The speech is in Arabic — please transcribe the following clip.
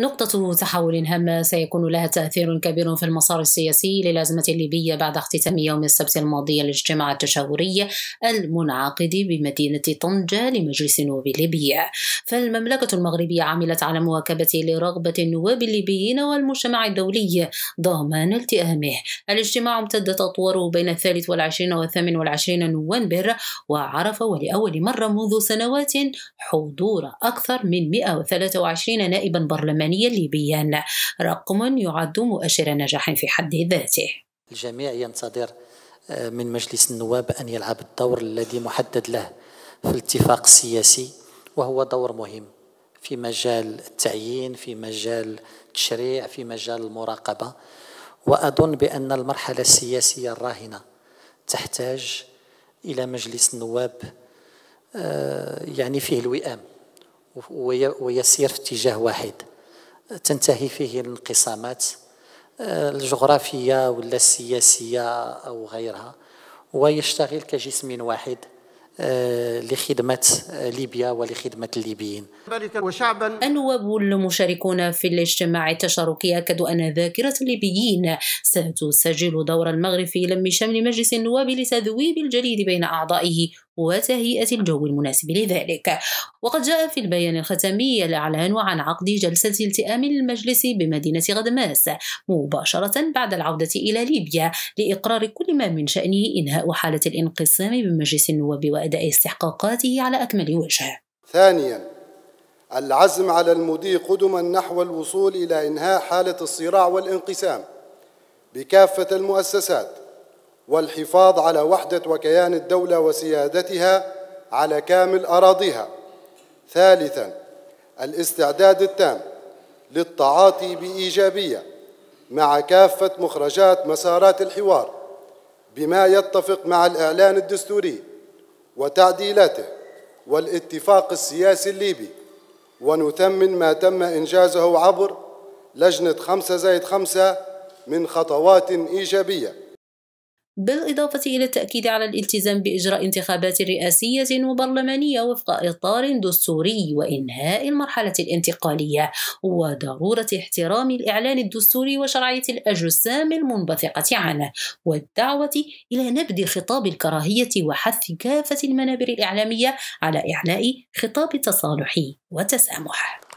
نقطة تحول هامة سيكون لها تأثير كبير في المسار السياسي للأزمة الليبية بعد اختتام يوم السبت الماضي الاجتماع التشاوري المنعقد بمدينة طنجة لمجلس النواب الليبي فالمملكة المغربية عملت على مواكبة لرغبة النواب الليبيين والمجتمع الدولي ضمان التئامه الاجتماع امتدت أطواره بين الثالث والعشرين والثامن والعشرين نوفمبر وعرف ولأول مرة منذ سنوات حضور أكثر من 123 نائبا برلمانيا الإيراني الليبيا رقم يعد مؤشر نجاح في حد ذاته الجميع ينتظر آه، من مجلس النواب أن يلعب الدور الذي محدد له في الاتفاق السياسي وهو دور مهم في مجال التعيين في مجال التشريع في مجال المراقبة وأظن بأن المرحلة السياسية الراهنة تحتاج إلى مجلس النواب آه، يعني فيه الوئام ويسير في اتجاه واحد تنتهي فيه الانقسامات آه، الجغرافية ولا السياسية أو غيرها ويشتغل كجسم واحد آه، لخدمة ليبيا ولخدمة الليبيين النواب المشاركون في الاجتماع التشاركي أكدوا أن ذاكرة الليبيين ستسجل دور المغرب في لم شمل مجلس النواب لتذويب الجليد بين أعضائه وتهيئة الجو المناسب لذلك وقد جاء في البيان الختامي الإعلان عن عقد جلسة التئام للمجلس بمدينة غدماس مباشرة بعد العودة إلى ليبيا لإقرار كل ما من شأنه إنهاء حالة الانقسام بمجلس النواب وأداء استحقاقاته على أكمل وجه ثانياً العزم على المضي قدما نحو الوصول إلى إنهاء حالة الصراع والانقسام بكافة المؤسسات والحفاظ على وحدة وكيان الدولة وسيادتها على كامل أراضيها ثالثا الاستعداد التام للتعاطي بإيجابية مع كافة مخرجات مسارات الحوار بما يتفق مع الإعلان الدستوري وتعديلاته والاتفاق السياسي الليبي ونثمن ما تم إنجازه عبر لجنة خمسة زائد خمسة من خطوات إيجابية بالإضافة إلى التأكيد على الالتزام بإجراء انتخابات رئاسية وبرلمانية وفق إطار دستوري وإنهاء المرحلة الانتقالية وضرورة احترام الإعلان الدستوري وشرعية الأجسام المنبثقة عنه والدعوة إلى نبذ خطاب الكراهية وحث كافة المنابر الإعلامية على إعلاء خطاب التصالح والتسامح